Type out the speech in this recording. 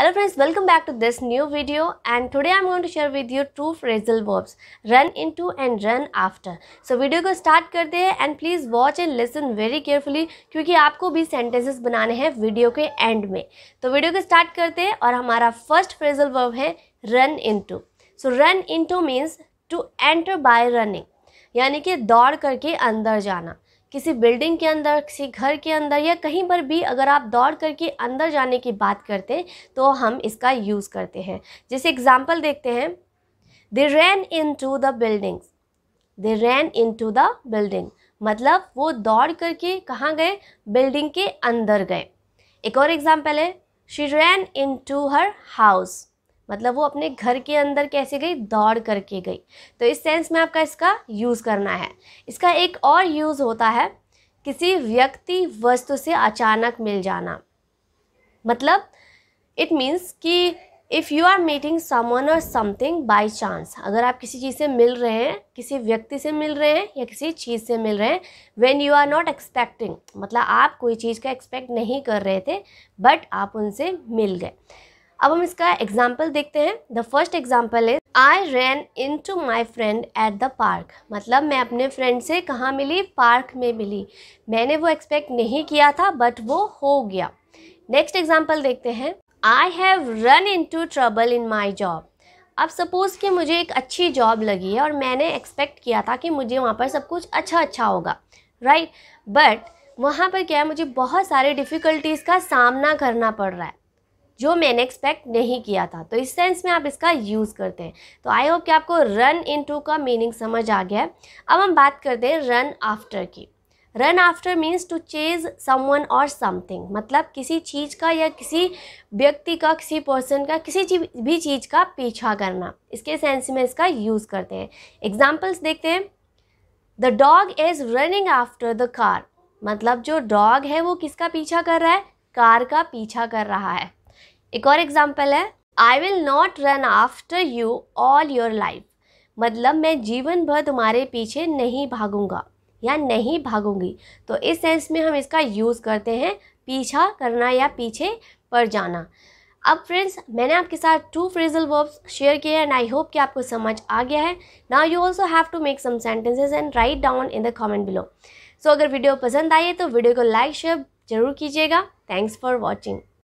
Friends welcome back to this new video and today I am going to share with you two phrasal verbs run into and run after so video को start करते हैं and please watch and listen very carefully क्योंकि आपको भी sentences बनाने हैं video के and में तो वीडियो को स्टार्ट करते हैं और हमारा फर्स्ट फ्रेजल वर्ब है run in so run into to enter by running यानी कि दौड़ करके अंदर जाना किसी बिल्डिंग के अंदर किसी घर के अंदर या कहीं पर भी अगर आप दौड़ करके अंदर जाने की बात करते हैं तो हम इसका यूज़ करते हैं जैसे एग्ज़ाम्पल देखते हैं they ran into the buildings they ran into the building मतलब वो दौड़ करके कहाँ गए बिल्डिंग के अंदर गए एक और एग्ज़ाम्पल है she ran into her house मतलब वो अपने घर के अंदर कैसे गई दौड़ करके गई तो इस सेंस में आपका इसका यूज़ करना है इसका एक और यूज़ होता है किसी व्यक्ति वस्तु से अचानक मिल जाना मतलब इट मीन्स कि if you are meeting someone और समथिंग बाई चांस अगर आप किसी चीज़ से मिल रहे हैं किसी व्यक्ति से मिल रहे हैं या किसी चीज़ से मिल रहे हैं when you are not expecting मतलब आप कोई चीज़ का एक्सपेक्ट नहीं कर रहे थे बट आप उनसे मिल गए अब हम इसका एग्जाम्पल देखते हैं the first example is I ran into my friend at the park मतलब मैं अपने फ्रेंड से कहाँ मिली पार्क में मिली मैंने वो एक्सपेक्ट नहीं किया था बट वो हो गया नेक्स्ट एग्जाम्पल देखते हैं I have run into trouble in my job अब सपोज़ कि मुझे एक अच्छी जॉब लगी है और मैंने एक्सपेक्ट किया था कि मुझे वहाँ पर सब कुछ अच्छा अच्छा होगा राइट right? बट वहाँ पर क्या है मुझे बहुत सारे डिफ़िकल्टीज़ का सामना करना पड़ रहा है जो मैंने एक्सपेक्ट नहीं किया था तो इस सेंस में आप इसका यूज़ करते हैं तो आई होप कि आपको रन इन टू का मीनिंग समझ आ गया है अब हम बात करते हैं रन आफ्टर की run after means to chase someone और समथिंग मतलब किसी चीज़ का या किसी व्यक्ति का किसी पर्सन का किसी भी चीज़ का पीछा करना इसके सेंस में इसका यूज़ करते हैं एग्जाम्पल्स देखते हैं the dog is running after the car मतलब जो डॉग है वो किसका पीछा कर रहा है कार का पीछा कर रहा है एक और एग्जाम्पल है I will not run after you all your life मतलब मैं जीवन भर तुम्हारे पीछे नहीं भागूंगा या नहीं भागूंगी तो इस सेंस में हम इसका यूज़ करते हैं पीछा करना या पीछे पड़ जाना अब फ्रेंड्स मैंने आपके साथ टू फ्रेजल वर्ब्स शेयर किए हैं एंड आई होप कि आपको समझ आ गया है now you also have to make some sentences and write down in the comment below so अगर वीडियो पसंद आई है तो वीडियो को लाइक शेयर जरूर कीजिएगा थैंक्स फॉर वॉचिंग